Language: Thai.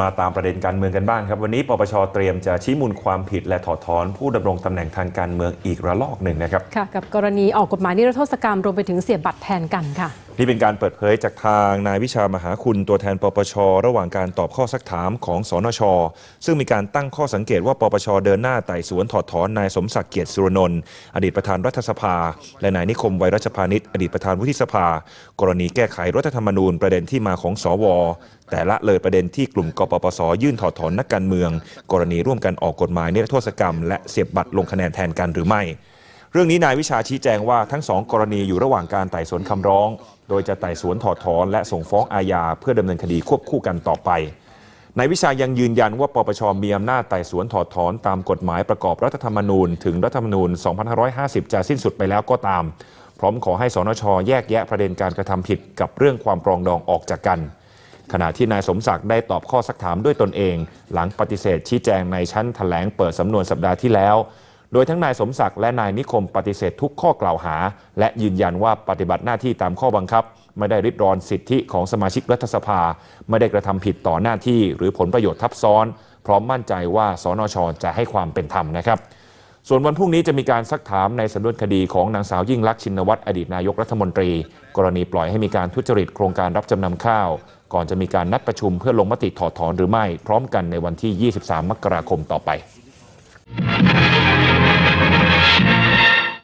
มาตามประเด็นการเมืองกันบ้างครับ วันนี้ปปชเตรียมจะชี้มูลความผิดและถอดถอนผู้ดำรงตำแหน่งทางการเมืองอีกระลอกหนึ่งนะครับค่ะ กับ กรณีออกกฎหมายนิรโทษกรรม รวมไปถึงเสียบัตรแทนกันค่ะนี่เป็นการเปิดเผยจากทางนายวิชามหาคุณตัวแทนปปชระหว่างการตอบข้อสักถามของสนช ซึ่งมีการตั้งข้อสังเกตว่า ปปชเดินหน้าไต่สวนถอดถอนนายสมศักดิ์เกียรติสุรนนท์อดีตประธานรัฐสภา และนายนิคมไวรัชพาณิชย์อดีตประธานวุฒิสภา กรณีแก้ไขรัฐธรรมนูญประเด็นที่มาของ สว แต่ละเลยประเด็นที่กลุ่มกปปสยื่นถอดถอนนักการเมือง กรณีร่วมกันออกกฎหมายนิรโทษกรรมและเสียบบัตรลงคะแนนแทนกันหรือไม่เรื่องนี้ นายวิชาชี้แจงว่าทั้งสองกรณีอยู่ระหว่างการไต่สวนคำร้อง โดยจะไต่สวนถอดถอนและส่งฟ้องอาญาเพื่อดำเนินคดีควบคู่กันต่อไปนายวิชายังยืนยันว่าปปชมีอำนาจไต่สวนถอดถอน ตามกฎหมายประกอบรัฐธรรมนูญถึงรัฐธรรมนูญ2550 จะสิ้นสุดไปแล้วก็ตาม พร้อมขอให้สนชแยกแยะประเด็นการกระทำผิดกับเรื่องความปรองดองออกจากกัน ขณะที่นายสมศักดิ์ได้ตอบข้อสักถามด้วยตนเอง หลังปฏิเสธ ชี้แจงในชั้นถแถลงเปิดสำนวนสัปดาห์ที่แล้วโดยทั้งนายสมศักดิ์และนายนิคมปฏิเสธทุกข้อกล่าวหา และยืนยันว่าปฏิบัติหน้าที่ตามข้อบังคับ ไม่ได้ริดรอนสิทธิของสมาชิกรัฐสภา ไม่ได้กระทำผิดต่อหน้าที่หรือผลประโยชน์ทับซ้อน พร้อมมั่นใจว่าสนชจะให้ความเป็นธรรมนะครับ ส่วนวันพรุ่งนี้จะมีการซักถามในสำนวนคดีของนางสาวยิ่งลักษณ์ชินวัตรอดีตนายกรัฐมนตรี กรณีปล่อยให้มีการทุจริตโครงการรับจำนำข้าว ก่อนจะมีการนัดประชุมเพื่อลงมติถอดถอนหรือไม่พร้อมกันในวันที่ 23 มกราคมต่อไป